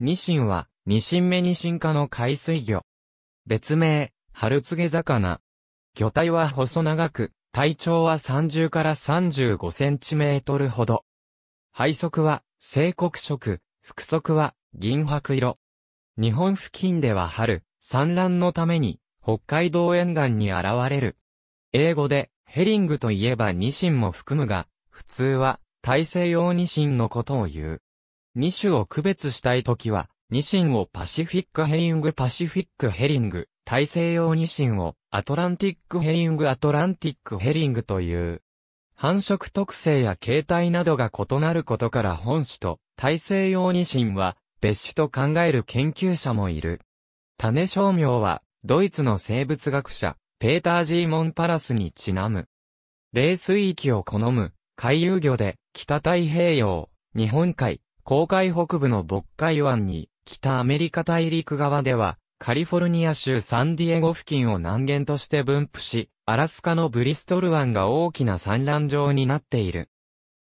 ニシンは、ニシンメニシン科の海水魚。別名、春告魚。魚体は細長く、体長は30から35センチメートルほど。背側は、正黒色、腹側は、銀白色。日本付近では春、産卵のために、北海道沿岸に現れる。英語で、ヘリングといえばニシンも含むが、普通は、大西洋ニシンのことを言う。2種を区別したいときは、ニシンをパシフィックヘリングパシフィックヘリング、大西洋ニシンをアトランティックヘリングアトランティックヘリングという。繁殖特性や形態などが異なることから本種と大西洋ニシンは別種と考える研究者もいる。種商名はドイツの生物学者ペーター・ジーモン・パラスにちなむ。冷水域を好む海遊魚で北太平洋、日本海、公海北部の渤海湾に、北アメリカ大陸側では、カリフォルニア州サンディエゴ付近を南限として分布し、アラスカのブリストル湾が大きな産卵場になっている。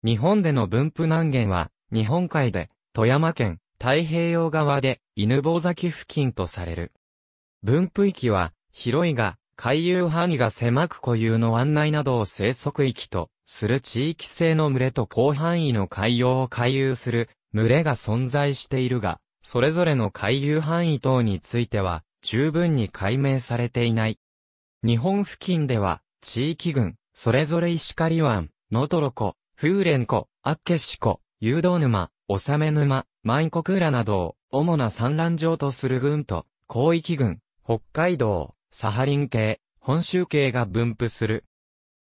日本での分布南限は、日本海で、富山県、太平洋側で、犬坊崎付近とされる。分布域は、広いが、海遊範囲が狭く固有の湾内などを生息域と、する地域性の群れと広範囲の海洋を回遊する群れが存在しているが、それぞれの海遊範囲等については、十分に解明されていない。日本付近では、地域群、それぞれ石狩湾、能取湖、風蓮湖、厚岸湖、誘導沼、納め沼、ク国浦などを、主な産卵場とする群と、広域群、北海道、サハリン系、本州系が分布する。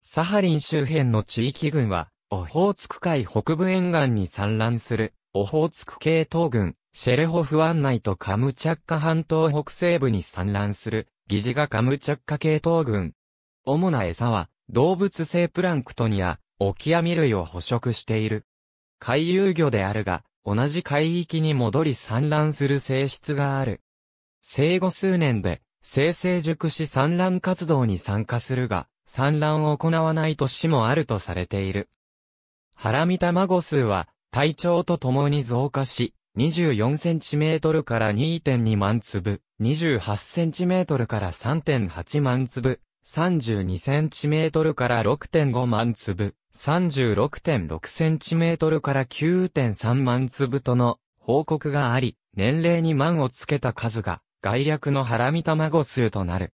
サハリン周辺の地域群は、オホーツク海北部沿岸に産卵するオホーツク系東軍、シェルホフ湾内とカムチャッカ半島北西部に産卵する、疑似がカムチャッカ系東軍。主な餌は、動物性プランクトンや、オキアミ類を捕食している。海遊魚であるが、同じ海域に戻り産卵する性質がある。生後数年で、生成熟し産卵活動に参加するが、産卵を行わない年もあるとされている。ハラミ卵数は、体長とともに増加し、24cm から2.2万粒、28cm から3.8万粒、32cm から6.5万粒、36.6cm から9.3万粒との報告があり、年齢に万をつけた数が概略のハラミ卵数となる。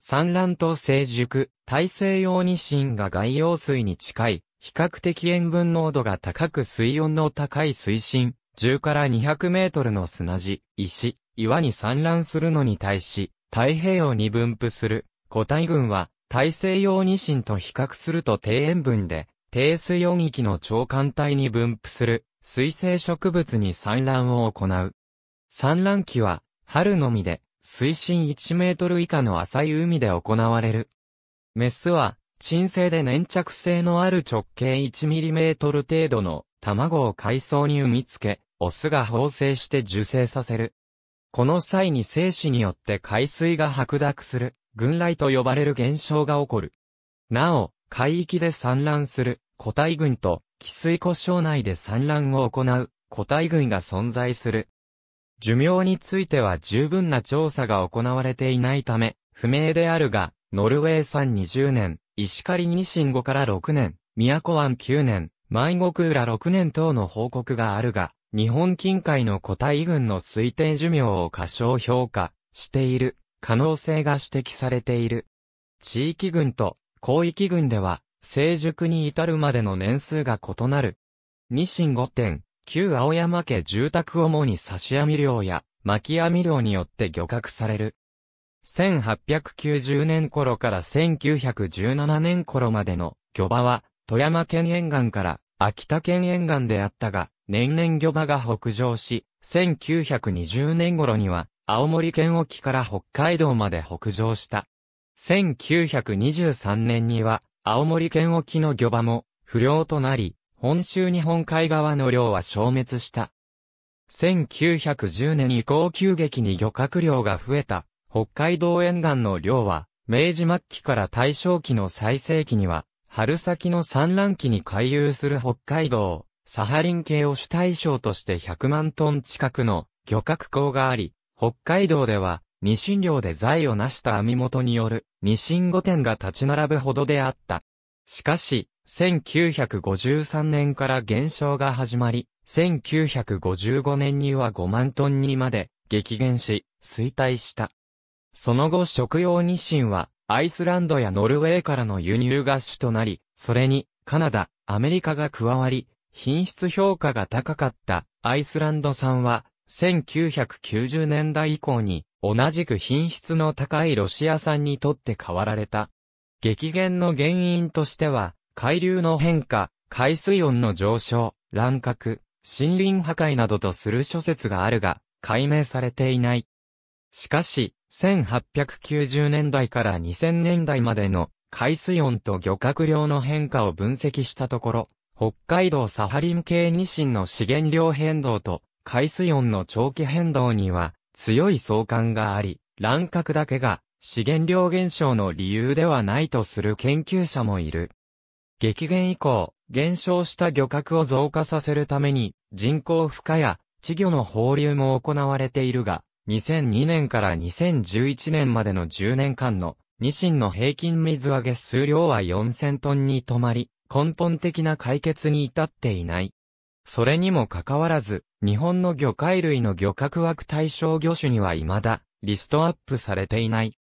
産卵と成熟、大西洋ニシンが外洋水に近い比較的塩分濃度が高く水温の高い水深、10から200メートルの砂地、石、岩に産卵するのに対し、太平洋に分布する、個体群は、大西洋ニシンと比較すると低塩分で、低水温域の長寒帯に分布する、水生植物に産卵を行う。産卵期は、春のみで、水深1メートル以下の浅い海で行われる。メスは、鎮静で粘着性のある直径 1mm 程度の卵を海藻に産みつけ、オスが放生して受精させる。この際に精子によって海水が白濁する、群来と呼ばれる現象が起こる。なお、海域で産卵する、個体群と、寄水湖礁内で産卵を行う、個体群が存在する。寿命については十分な調査が行われていないため、不明であるが、ノルウェー産20年、石狩に新後から6年、都湾9年、舞国浦6年等の報告があるが、日本近海の個体群の推定寿命を過小評価している可能性が指摘されている。地域群と広域群では成熟に至るまでの年数が異なる。ニシン5点、旧青山家住宅主に刺し網漁や巻き網漁によって漁獲される。1890年頃から1917年頃までの漁場は富山県沿岸から秋田県沿岸であったが、年々漁場が北上し、1920年頃には青森県沖から北海道まで北上した。1923年には青森県沖の漁場も不良となり、本州日本海側の漁は消滅した。1910年以降急激に漁獲量が増えた北海道沿岸の漁は、明治末期から大正期の最盛期には、春先の産卵期に回遊する北海道、サハリン系を主対象として100万トン近くの漁獲港があり、北海道では、ニシン漁で財を成した網元による、ニシン御殿が立ち並ぶほどであった。しかし、1953年から減少が始まり、1955年には5万トンにまで激減し、衰退した。その後食用ニシンは、アイスランドやノルウェーからの輸入が主となり、それに、カナダ、アメリカが加わり、品質評価が高かったアイスランド産は、1990年代以降に同じく品質の高いロシア産にとって変わられた。激減の原因としては、海流の変化、海水温の上昇、乱獲、森林破壊などとする諸説があるが、解明されていない。しかし、1890年代から2000年代までの海水温と漁獲量の変化を分析したところ、北海道サハリン系ニシンの資源量変動と海水温の長期変動には強い相関があり、乱獲だけが資源量減少の理由ではないとする研究者もいる。激減以降、減少した漁獲を増加させるために人工孵化や稚魚の放流も行われているが、2002年から2011年までの10年間の、ニシンの平均水揚げ数量は4000トンに止まり、根本的な解決に至っていない。それにもかかわらず、日本の魚介類の漁獲枠対象魚種には未だ、リストアップされていない。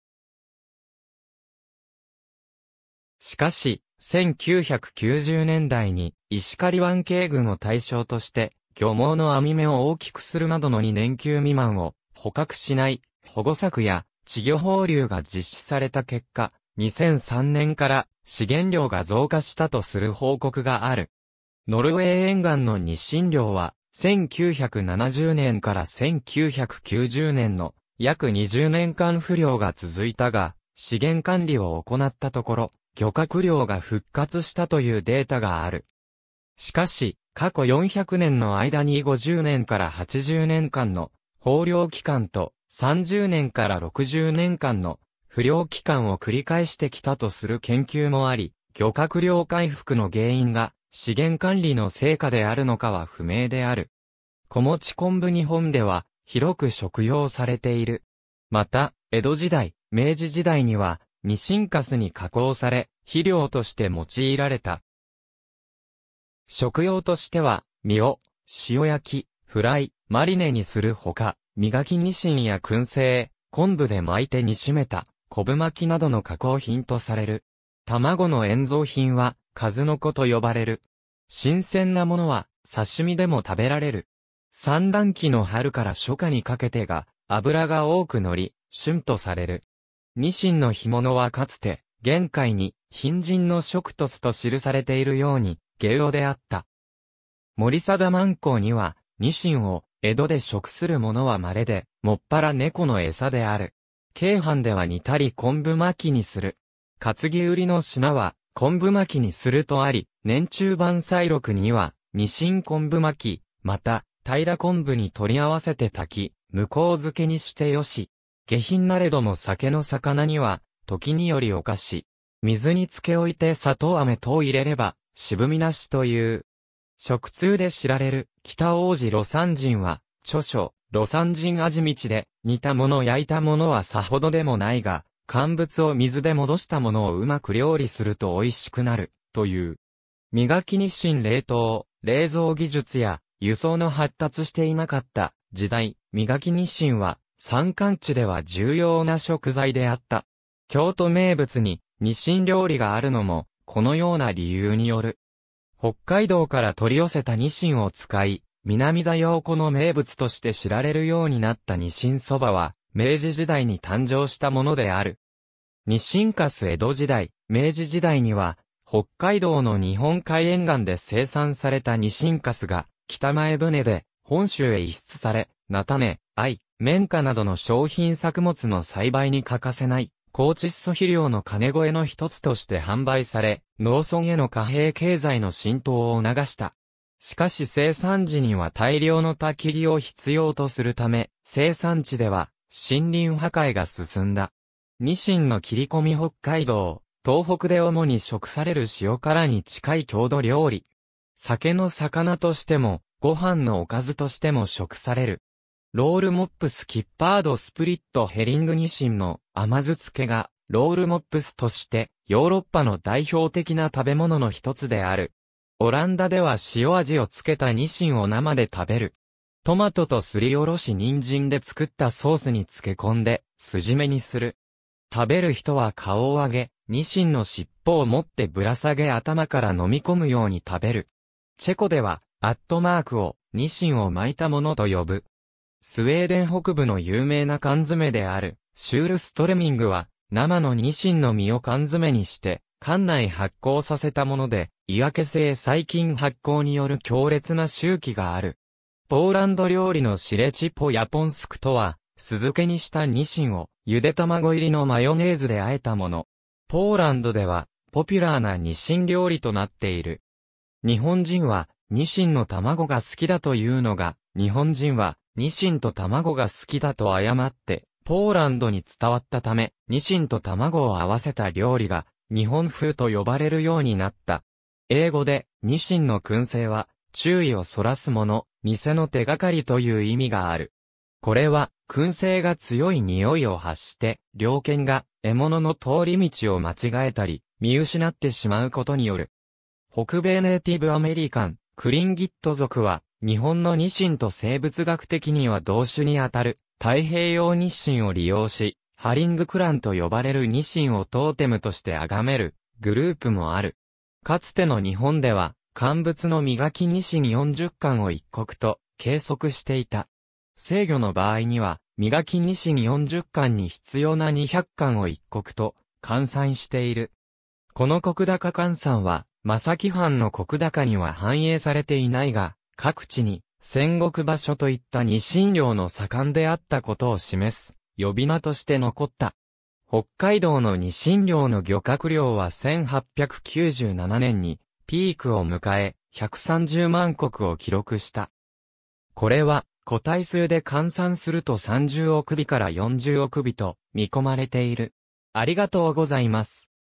しかし、1990年代に、石狩湾系群を対象として、漁網の網目を大きくするなどの2年級未満を、捕獲しない、保護策や、稚魚放流が実施された結果、2003年から資源量が増加したとする報告がある。ノルウェー沿岸の日清量は、1970年から1990年の約20年間不良が続いたが、資源管理を行ったところ、漁獲量が復活したというデータがある。しかし、過去400年の間に50年から80年間の豊漁期間と30年から60年間の不良期間を繰り返してきたとする研究もあり、漁獲量回復の原因が資源管理の成果であるのかは不明である。小餅昆布日本では広く食用されている。また、江戸時代、明治時代には、ニシンカスに加工され、肥料として用いられた。食用としては、身を、塩焼き、フライ、マリネにするほか、磨きニシンや燻製、昆布で巻いて煮しめた、昆布巻きなどの加工品とされる。卵の塩蔵品は、数の子と呼ばれる。新鮮なものは、刺身でも食べられる。産卵期の春から初夏にかけてが、油が多く乗り、旬とされる。ニシンの干物はかつて、玄界に、貧人の食突と記されているように、下用であった。森貞万光には、ニシンを江戸で食するものは稀で、もっぱら猫の餌である。京阪では煮たり昆布巻きにする。担ぎ売りの品は昆布巻きにするとあり、年中晩祭録には、ニシン昆布巻き、また、平昆布に取り合わせて炊き、向こう漬けにしてよし。下品なれども酒の魚には、時によりお菓子。水に漬け置いて砂糖飴等入れれば、渋みなしという。食通で知られる、北王子魯山人は、著書、魯山人味道で、煮たもの焼いたものはさほどでもないが、乾物を水で戻したものをうまく料理すると美味しくなる、という。磨き日清冷凍、冷蔵技術や、輸送の発達していなかった時代、磨き日清は、山間地では重要な食材であった。京都名物に、日清料理があるのも、このような理由による。北海道から取り寄せたニシンを使い、南座洋子の名物として知られるようになったニシンそばは、明治時代に誕生したものである。ニシンカス江戸時代、明治時代には、北海道の日本海沿岸で生産されたニシンカスが、北前船で本州へ移出され、菜種、愛、綿花などの商品作物の栽培に欠かせない高窒素肥料の金越えの一つとして販売され、農村への貨幣経済の浸透を促した。しかし生産時には大量の焚き木を必要とするため、生産地では森林破壊が進んだ。ニシンの切り込み北海道、東北で主に食される塩辛に近い郷土料理。酒の魚としても、ご飯のおかずとしても食される。ロールモップスキッパードスプリットヘリングニシンの甘酢漬けが、ロールモップスとして、ヨーロッパの代表的な食べ物の一つである。オランダでは塩味をつけたニシンを生で食べる。トマトとすりおろし人参で作ったソースに漬け込んで、筋目にする。食べる人は顔を上げ、ニシンの尻尾を持ってぶら下げ頭から飲み込むように食べる。チェコでは、アットマークを、ニシンを巻いたものと呼ぶ。スウェーデン北部の有名な缶詰である。シュールストレミングは、生のニシンの実を缶詰にして、館内発酵させたもので、胃分け性細菌発酵による強烈な周期がある。ポーランド料理のシレチポヤポンスクとは、酢漬けにしたニシンを、ゆで卵入りのマヨネーズで和えたもの。ポーランドでは、ポピュラーなニシン料理となっている。日本人は、ニシンの卵が好きだというのが、日本人は、ニシンと卵が好きだと誤って、ポーランドに伝わったため、ニシンと卵を合わせた料理が、日本風と呼ばれるようになった。英語で、ニシンの燻製は、注意をそらすもの、偽の手がかりという意味がある。これは、燻製が強い匂いを発して、猟犬が獲物の通り道を間違えたり、見失ってしまうことによる。北米ネイティブアメリカン、クリンギット族は、日本のニシンと生物学的には同種にあたる太平洋日清を利用し、ハリングクランと呼ばれるニシンをトーテムとして崇めるグループもある。かつての日本では、乾物の磨き日清40巻を一国と計測していた。制御の場合には、磨き日清40巻に必要な200巻を一国と換算している。この国高換算は、正木藩の国高には反映されていないが、各地に戦国場所といった日清領の盛んであったことを示す、呼び名として残った。北海道の日清領の漁獲量は1897年にピークを迎え、130万国を記録した。これは、個体数で換算すると30億尾から40億尾と見込まれている。ありがとうございます。